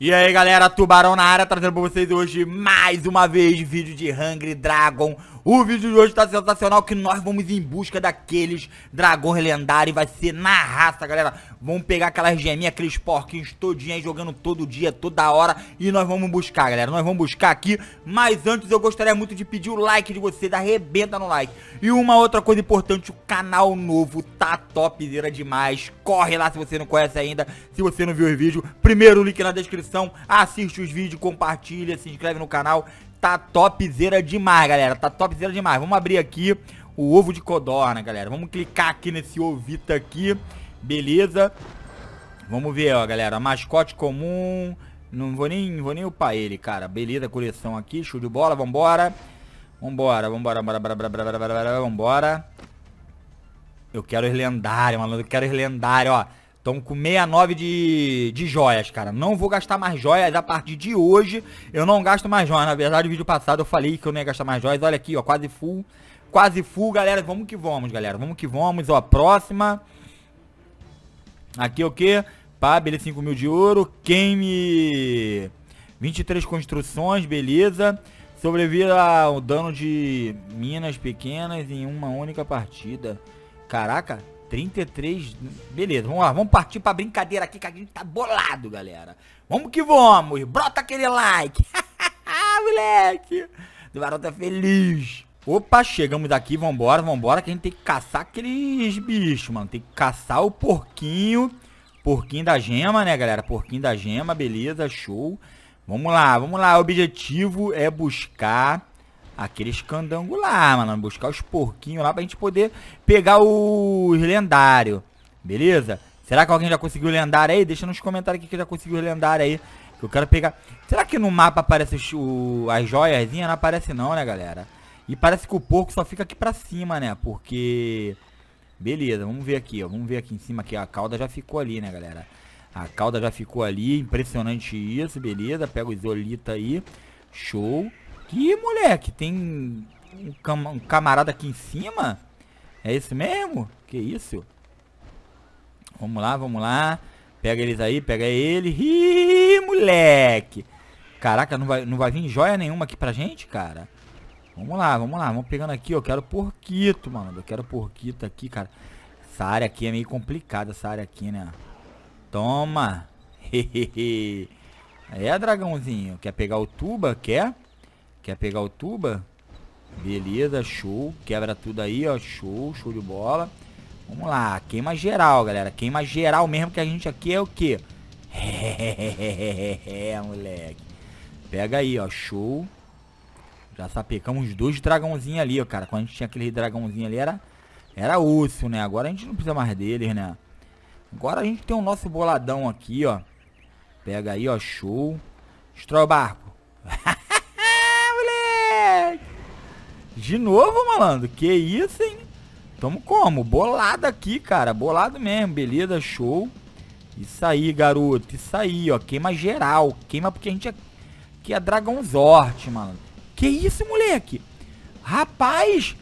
E aí galera, Tubarão na área, trazendo pra vocês hoje mais uma vez vídeo de Hungry Dragon o vídeo de hoje tá sensacional que nós vamos em busca daqueles dragões lendários. Vai ser na raça, galera. Vamos pegar aquelas geminhas, aqueles porquinhos todinhos aí, jogando todo dia, toda hora. E nós vamos buscar, galera. Nós vamos buscar aqui. Mas antes eu gostaria muito de pedir o like de vocês. Arrebenta no like. E uma outra coisa importante, o canal novo tá topzera demais. Corre lá se você não conhece ainda, se você não viu o vídeo. Primeiro link na descrição. Assiste os vídeos, compartilha, se inscreve no canal tá topzera demais, galera. Tá topzera demais. Vamos abrir aqui o ovo de codorna, galera. Vamos clicar aqui nesse ovito aqui. Beleza. Vamos ver, ó, galera. Mascote comum. Não vou nem, vou nem upar ele, cara. Beleza, coleção aqui. Show de bola. Vambora. Vambora, vambora, vambora, vambora, vambora, vambora. vambora. Eu quero os lendários, maluco. Eu quero os lendários, ó. Estão com 69 de, de joias, cara. Não vou gastar mais joias a partir de hoje. Eu não gasto mais joias. Na verdade, no vídeo passado eu falei que eu não ia gastar mais joias. Olha aqui, ó, quase full. Quase full, galera. Vamos que vamos, galera. Vamos que vamos, ó. Próxima. Aqui é o que? Pá, beleza, 5 é mil de ouro. Game. 23 construções, beleza. Sobrevira ao dano de minas pequenas em uma única partida. Caraca, 33. Beleza, vamos lá, vamos partir pra brincadeira aqui que a gente tá bolado, galera. Vamos que vamos, brota aquele like. moleque. o Barão tá é feliz. Opa, chegamos aqui, vambora, vambora, que a gente tem que caçar aqueles bichos, mano. Tem que caçar o porquinho. Porquinho da gema, né, galera? Porquinho da gema, beleza, show. Vamos lá, vamos lá. O objetivo é buscar aqueles candangos lá, mano. Buscar os porquinhos lá pra gente poder pegar os lendários. Beleza? Será que alguém já conseguiu lendário aí? Deixa nos comentários aqui que já conseguiu lendário aí. Que eu quero pegar... Será que no mapa aparece o, as joiazinhas? Não aparece não, né, galera? E parece que o porco só fica aqui pra cima, né? Porque... Beleza, vamos ver aqui, ó. Vamos ver aqui em cima que a cauda já ficou ali, né, galera? A cauda já ficou ali, impressionante isso, beleza. Pega o isolita aí, show aqui, moleque? Tem um, cam um camarada aqui em cima? É isso mesmo? Que isso? Vamos lá, vamos lá. Pega eles aí, pega ele. Ih, moleque. Caraca, não vai, não vai vir joia nenhuma aqui pra gente, cara. Vamos lá, vamos lá. Vamos pegando aqui. Eu quero porquito, mano. Eu quero porquito aqui, cara. Essa área aqui é meio complicada, essa área aqui, né? Toma. Hehehe. É, dragãozinho. Quer pegar o tuba? Quer? Quer pegar o tuba? Beleza, show. Quebra tudo aí, ó. Show, show de bola. Vamos lá, queima geral, galera. Queima geral mesmo que a gente aqui é o quê? É, moleque. Pega aí, ó. Show. Já sapecamos dois dragãozinhos ali, ó, cara. Quando a gente tinha aquele dragãozinho ali, era... Era osso, né? Agora a gente não precisa mais deles, né? Agora a gente tem o nosso boladão aqui, ó. Pega aí, ó. Show. Destrói o barco. De novo, malandro. Que isso, hein? Tamo como? Bolado aqui, cara. Bolado mesmo. Beleza, show. Isso aí, garoto. Isso aí, ó. Queima geral. Queima porque a gente é... Que é Dragonzort, mano. Que isso, moleque? Rapaz!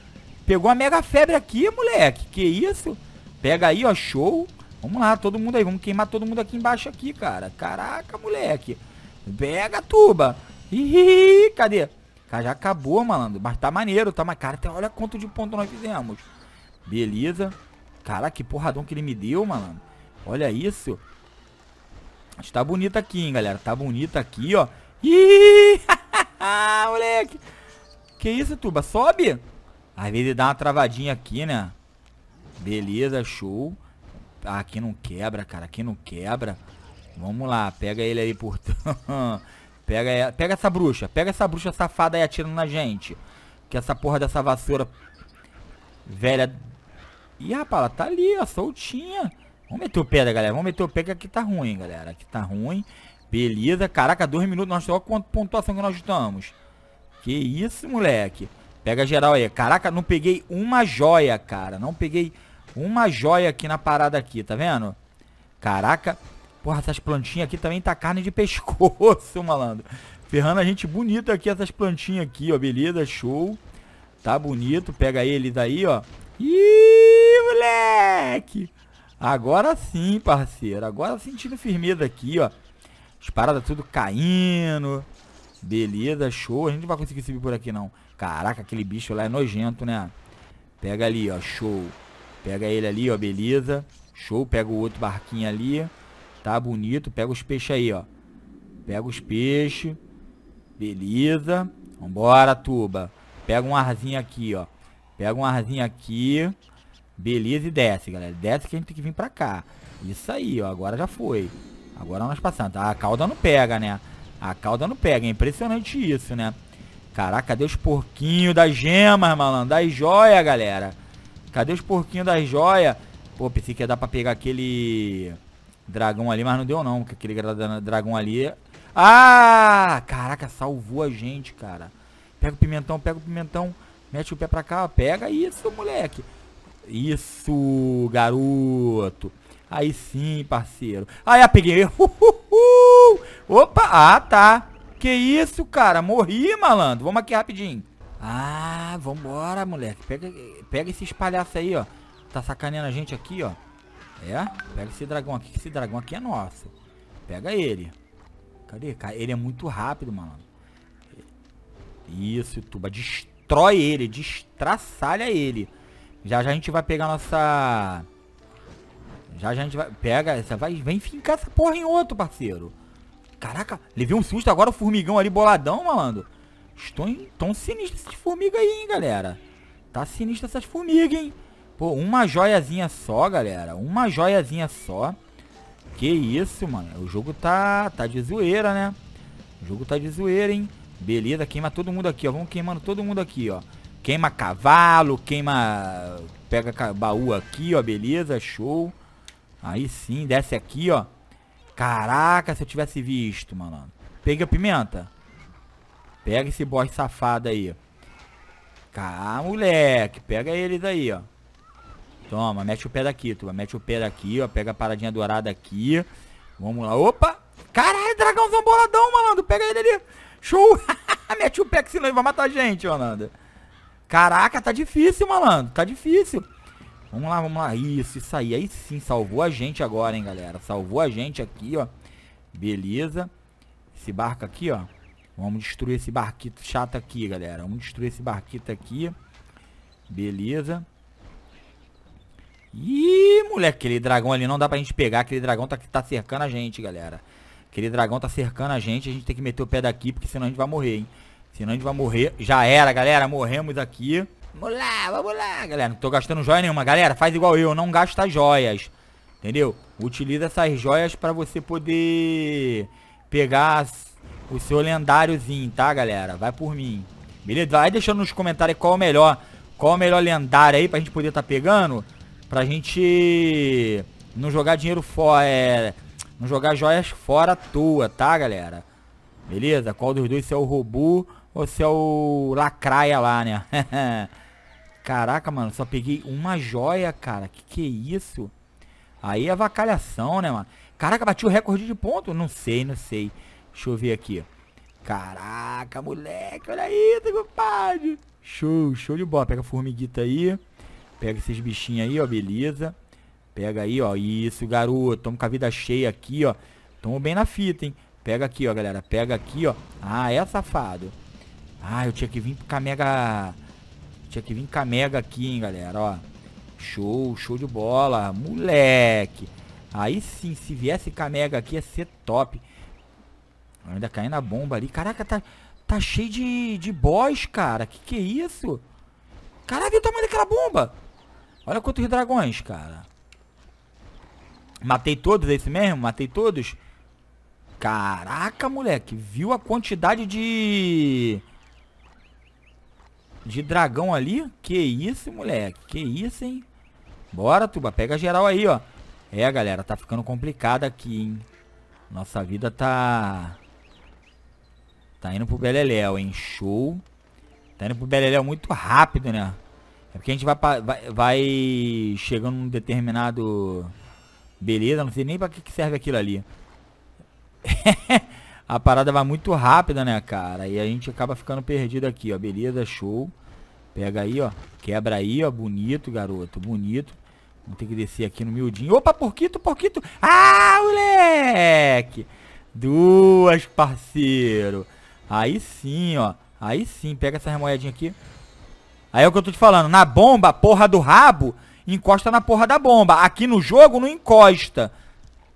Pegou a mega febre aqui, moleque. Que isso? Pega aí, ó. Show. Vamos lá, todo mundo aí. Vamos queimar todo mundo aqui embaixo aqui, cara. Caraca, moleque. Pega, tuba. Ih, cadê? Já acabou, malandro. Mas tá maneiro, tá? Mas, cara, olha quanto de ponto nós fizemos. Beleza. Cara, que porradão que ele me deu, malandro. Olha isso. Acho que tá bonito aqui, hein, galera. Tá bonito aqui, ó. Ih, moleque. Que isso, turba? Sobe. Às vezes dá uma travadinha aqui, né? Beleza, show. Ah, aqui não quebra, cara. Aqui não quebra. Vamos lá. Pega ele aí por... Pega, é, pega essa bruxa. Pega essa bruxa safada aí atirando na gente. Que essa porra dessa vassoura velha... Ih, rapaz, ela tá ali, ó, soltinha. Vamos meter o pé, né, galera? Vamos meter o pé que aqui tá ruim, galera. Aqui tá ruim. Beleza. Caraca, dois minutos. Nossa, olha quanto pontuação que nós estamos. Que isso, moleque. Pega geral aí. Caraca, não peguei uma joia, cara. Não peguei uma joia aqui na parada aqui, tá vendo? Caraca, Porra, essas plantinhas aqui também tá carne de pescoço, malandro. Ferrando a gente bonita aqui, essas plantinhas aqui, ó. Beleza, show. Tá bonito. Pega eles aí, ó. Ih, moleque! Agora sim, parceiro. Agora sentindo firmeza aqui, ó. As paradas tudo caindo. Beleza, show. A gente não vai conseguir subir por aqui, não. Caraca, aquele bicho lá é nojento, né? Pega ali, ó. Show. Pega ele ali, ó. Beleza. Show. Pega o outro barquinho ali. Tá bonito. Pega os peixes aí, ó. Pega os peixes. Beleza. Vambora, tuba. Pega um arzinho aqui, ó. Pega um arzinho aqui. Beleza e desce, galera. Desce que a gente tem que vir pra cá. Isso aí, ó. Agora já foi. Agora nós passamos. Tá? A cauda não pega, né? A cauda não pega. É impressionante isso, né? Caraca, cadê os porquinhos das gemas, malandro? Das joias, galera. Cadê os porquinhos das joias? Pô, pensei que ia dar pra pegar aquele dragão ali, mas não deu não, porque aquele dragão ali... É- ah! Caraca, salvou a gente, cara. Pega o pimentão, pega o pimentão, mete o pé pra cá, pega isso, moleque. Isso, garoto. Aí sim, parceiro. Aí, ah, peguei. Uh, uh, uh. Opa, ah, tá. Que isso, cara? Morri, malandro. Vamos aqui rapidinho. Ah, vambora, moleque. Pega, pega esses palhaços aí, ó. Tá sacaneando a gente aqui, ó. É? Pega esse dragão aqui, que esse dragão aqui é nosso. Pega ele. Cadê? Ele é muito rápido, mano. Isso, tuba. Destrói ele, destraçalha ele. Já já a gente vai pegar nossa... Já já a gente vai... Pega essa, vai... Vem fincar essa porra em outro, parceiro. Caraca, levei um susto agora o formigão ali boladão, malandro. Estão tão sinistras essas formigas aí, hein, galera. Tá sinistro essas formigas, hein. Pô, uma joiazinha só, galera. Uma joiazinha só. Que isso, mano. O jogo tá, tá de zoeira, né? O jogo tá de zoeira, hein? Beleza, queima todo mundo aqui, ó. Vamos queimando todo mundo aqui, ó. Queima cavalo, queima... Pega baú aqui, ó. Beleza, show. Aí sim, desce aqui, ó. Caraca, se eu tivesse visto, mano. Pega a pimenta. Pega esse boss safado aí. Caraca, moleque. Pega eles aí, ó. Toma, mete o pé daqui, tu. Mete o pé daqui, ó. Pega a paradinha dourada aqui. Vamos lá. Opa! Caralho, dragãozão boladão, malandro. Pega ele ali. Show! mete o pé que senão ele vai matar a gente, Orlando. Caraca, tá difícil, malandro. Tá difícil. Vamos lá, vamos lá. Isso, isso aí. Aí sim, salvou a gente agora, hein, galera. Salvou a gente aqui, ó. Beleza. Esse barco aqui, ó. Vamos destruir esse barquito chato aqui, galera. Vamos destruir esse barquito aqui. Beleza. Ih, moleque, aquele dragão ali não dá pra gente pegar. Aquele dragão tá, tá cercando a gente, galera. Aquele dragão tá cercando a gente. A gente tem que meter o pé daqui, porque senão a gente vai morrer, hein. Senão a gente vai morrer. Já era, galera. Morremos aqui. Vamos lá, vamos lá, galera. Não tô gastando joia nenhuma. Galera, faz igual eu. Não gasta joias. Entendeu? Utiliza essas joias pra você poder pegar o seu lendáriozinho, tá, galera? Vai por mim. Beleza? Vai deixando nos comentários qual é o melhor. Qual é o melhor lendário aí pra gente poder tá pegando pra gente não jogar dinheiro fora, é, não jogar joias fora à toa, tá, galera? Beleza? Qual dos dois, se é o robô ou se é o Lacraia lá, né? Caraca, mano, só peguei uma joia, cara. Que que é isso? Aí é vacalhação, né, mano? Caraca, bati o recorde de ponto? Não sei, não sei. Deixa eu ver aqui. Caraca, moleque, olha aí, compadre. Show, show de bola. Pega a formiguita aí. Pega esses bichinhos aí, ó, beleza. Pega aí, ó, isso, garoto. Tamo com a vida cheia aqui, ó. Tamo bem na fita, hein. Pega aqui, ó, galera. Pega aqui, ó. Ah, é safado. Ah, eu tinha que vir com a mega... Tinha que vir com a mega aqui, hein, galera, ó. Show, show de bola. Moleque. Aí sim, se viesse com a mega aqui ia ser top. Ainda caindo a bomba ali. Caraca, tá, tá cheio de, de boss, cara. Que que é isso? Caralho, olha o tamanho daquela bomba. Olha quantos dragões, cara. Matei todos, é isso mesmo? Matei todos? Caraca, moleque. Viu a quantidade de... De dragão ali? Que isso, moleque. Que isso, hein? Bora, tuba. Pega geral aí, ó. É, galera. Tá ficando complicado aqui, hein? Nossa vida tá... Tá indo pro Beleléu, hein? Show. Tá indo pro Beleléu muito rápido, né? É porque a gente vai, vai, vai chegando num determinado... Beleza, não sei nem pra que serve aquilo ali. a parada vai muito rápida, né, cara? E a gente acaba ficando perdido aqui, ó. Beleza, show. Pega aí, ó. Quebra aí, ó. Bonito, garoto. Bonito. Vamos ter que descer aqui no miudinho. Opa, porquito, porquito. Ah, moleque. Duas, parceiro. Aí sim, ó. Aí sim. Pega essa remoedinha aqui. Aí é o que eu tô te falando. Na bomba, porra do rabo, encosta na porra da bomba. Aqui no jogo não encosta.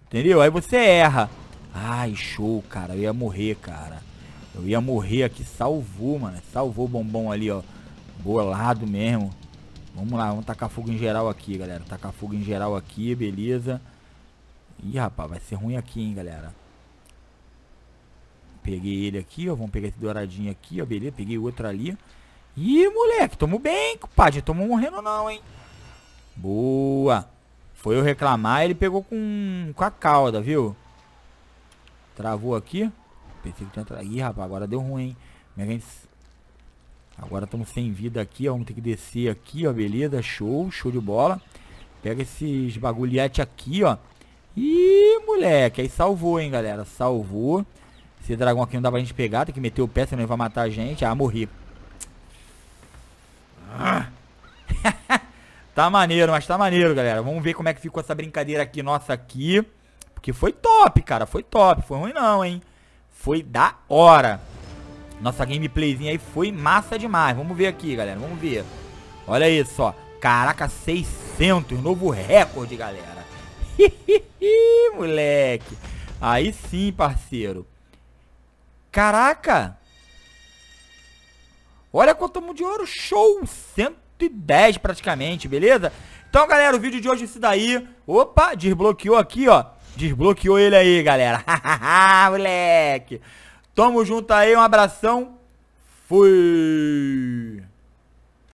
Entendeu? Aí você erra. Ai, show, cara. Eu ia morrer, cara. Eu ia morrer aqui. Salvou, mano. Salvou o bombom ali, ó. Bolado mesmo. Vamos lá, vamos tacar fogo em geral aqui, galera. Tacar fogo em geral aqui, beleza. Ih, rapaz, vai ser ruim aqui, hein, galera. Peguei ele aqui, ó. Vamos pegar esse douradinho aqui, ó. Beleza, peguei outro ali. Ih, moleque, tamo bem, compadre. Tamo morrendo não, hein? Boa. Foi eu reclamar, ele pegou com, com a cauda, viu? Travou aqui. Pensei que tinha tra... Ih, rapaz, agora deu ruim, hein? Agora estamos sem vida aqui, ó. Vamos ter que descer aqui, ó. Beleza, show, show de bola. Pega esses bagulhete aqui, ó. Ih, moleque, aí salvou, hein, galera. Salvou. Esse dragão aqui não dá pra gente pegar, tem que meter o pé, senão ele vai matar a gente. Ah, morri. Tá maneiro, mas tá maneiro, galera. Vamos ver como é que ficou essa brincadeira aqui nossa aqui. Porque foi top, cara. Foi top. Foi ruim não, hein? Foi da hora. Nossa gameplayzinha aí foi massa demais. Vamos ver aqui, galera. Vamos ver. Olha isso, ó. Caraca, 600. Novo recorde, galera. moleque. Aí sim, parceiro. Caraca. Olha quanto de ouro. Show. 100 110 praticamente, beleza? Então, galera, o vídeo de hoje é esse daí. Opa, desbloqueou aqui, ó. Desbloqueou ele aí, galera. moleque. Tamo junto aí, um abração. Fui.